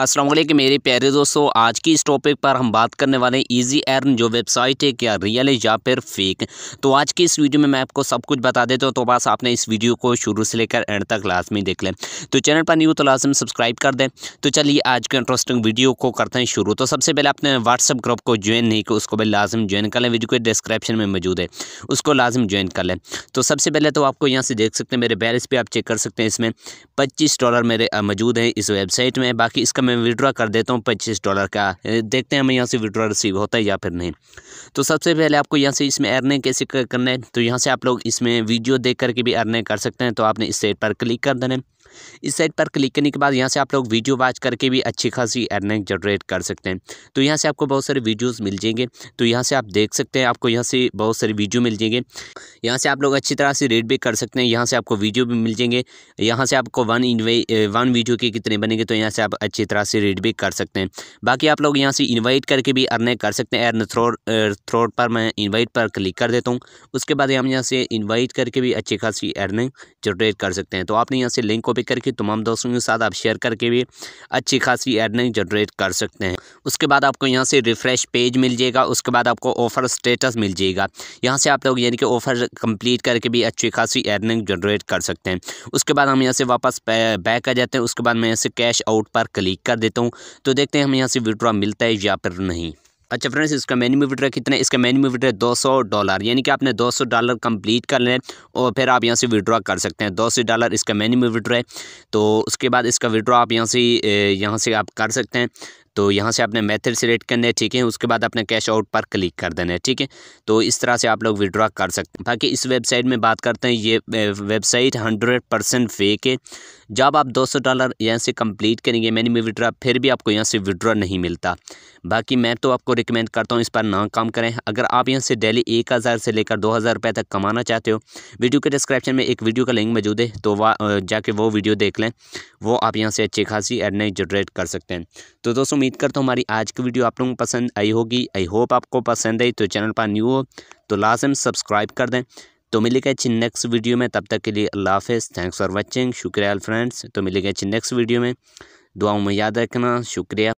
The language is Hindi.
अस्सलाम वालेकुम मेरे प्यारे दोस्तों आज की इस टॉपिक पर हम बात करने वाले हैं ईजी अर्न जो वेबसाइट है क्या रियल है या फिर फेक तो आज की इस वीडियो में मैं आपको सब कुछ बता देता हूँ तो बस आपने इस वीडियो को शुरू से लेकर एंड तक लाजमी देख लें तो चैनल पर न्यू तो लाजम सब्सक्राइब कर दें तो चलिए आज के इंटरेस्टिंग वीडियो को करते हैं शुरू तो सबसे पहले आपने व्हाट्सअप ग्रुप को ज्वाइन नहीं किया उसको भी लाजम ज्वाइन कर लें वीडियो के डिस्क्रिप्शन में मौजूद है उसको लाजम ज्वाइन कर लें तो सबसे पहले तो आपको यहाँ से देख सकते हैं मेरे बैलेंस पर आप चेक कर सकते हैं इसमें पच्चीस डॉलर मेरे मौजूद हैं इस वेबसाइट में बाकी इसका मैं विड्रा कर देता हूँ पच्चीस डॉलर का देखते हैं हमें यहाँ से विड्रा रिसीव होता है या फिर नहीं तो सबसे पहले आपको यहाँ से इसमें अर्निंग कैसे करना है तो यहाँ से आप लोग इसमें वीडियो देख करके भी अर्निंग कर सकते हैं तो आपने इस सेट पर क्लिक कर देना है इस साइट पर क्लिक करने के बाद यहाँ से आप लोग वीडियो वॉच करके भी अच्छी खासी अर्निंग जनरेट कर सकते हैं तो यहाँ से आपको बहुत सारे वीडियोज़ मिल जाएंगे तो यहाँ से आप देख सकते हैं आपको यहाँ से बहुत सारे वीडियो मिल जाएंगे यहाँ से आप लोग अच्छी तरह से रेट भी कर सकते हैं यहाँ से आपको वीडियो भी मिल जाएंगे यहाँ से आपको वन वन वीडियो के कितने बनेंगे तो यहाँ से आप अच्छी तरह से रेट भी कर सकते हैं बाकी आप लोग यहाँ से इन्वाइट करके भी अर्निंग कर सकते हैं अर्न थ्रोड थ्रोड पर मैं इन्वाइट पर क्लिक कर देता हूँ उसके बाद हम यहाँ से इन्वाइट करके भी अच्छी खासी अर्निंग जनरेट कर सकते हैं तो आपने यहाँ से लिंक को क्लिक करके तमाम दोस्तों के साथ आप शेयर करके भी अच्छी खासी नहीं जनरेट कर सकते हैं उसके बाद आपको यहाँ से रिफ़्रेश पेज मिल जाएगा उसके बाद आपको ऑफ़र स्टेटस मिल जाएगा यहाँ से आप लोग यानी कि ऑफ़र कंप्लीट करके भी अच्छी खासी अर्निंग जनरेट कर सकते हैं उसके बाद हम यहाँ से वापस बैक आ जाते हैं उसके बाद मैं यहाँ से कैश आउट पर क्लिक कर देता हूँ तो देखते हैं हमें यहाँ से विड्रॉ मिलता है या फिर नहीं अच्छा फ्रेंड्स इसका मिनिमम विड्रा कितना है इसका मिनिमम विड्रा दो सौ डॉलर यानी कि आपने दो सौ डॉलर कंप्लीट कर लें और फिर आप यहाँ से विड्रॉ कर सकते हैं दो सौ डॉलर इसका मिनिमम विड्रा है तो उसके बाद इसका विड्रॉ आप यहाँ से यहाँ से आप कर सकते हैं तो यहाँ से आपने मेथड सेलेक्ट करने है ठीक है उसके बाद आपने कैश आउट पर क्लिक कर देना है ठीक है तो इस तरह से आप लोग विड्रॉ कर सकते हैं बाकी इस वेबसाइट में बात करते हैं ये वेबसाइट हंड्रेड परसेंट फेक है जब आप दो सौ डॉलर यहाँ से कंप्लीट करेंगे मिनिमम विड्रा फिर भी आपको यहाँ से विड्रॉ नहीं मिलता बाकी मैं तो आपको रिकमेंड करता हूँ इस पर ना काम करें अगर आप यहाँ से डेली एक हज़ार से लेकर दो हज़ार रुपये तक कमाना चाहते हो वीडियो के डिस्क्रिप्शन में एक वीडियो का लिंक मौजूद है तो वह जाके वो वीडियो देख लें वो आप यहाँ से अच्छी खासी नहीं जनरेट कर सकते हैं तो दोस्तों उम्मीद करता हूँ हमारी आज की वीडियो आप लोगों को पसंद आई होगी आई होप आपको पसंद आई तो चैनल पर न्यू हो तो लाजम सब्सक्राइब कर दें तो मिलेगा अच्छी नेक्स्ट वीडियो में तब तक के लिए अल्लाह हाफ़ थैंक्स फॉर वॉचिंग शुक्रिया फ्रेंड्स तो मिलेगा अच्छी नेक्स्ट वीडियो में दुआओं में याद रखना शुक्रिया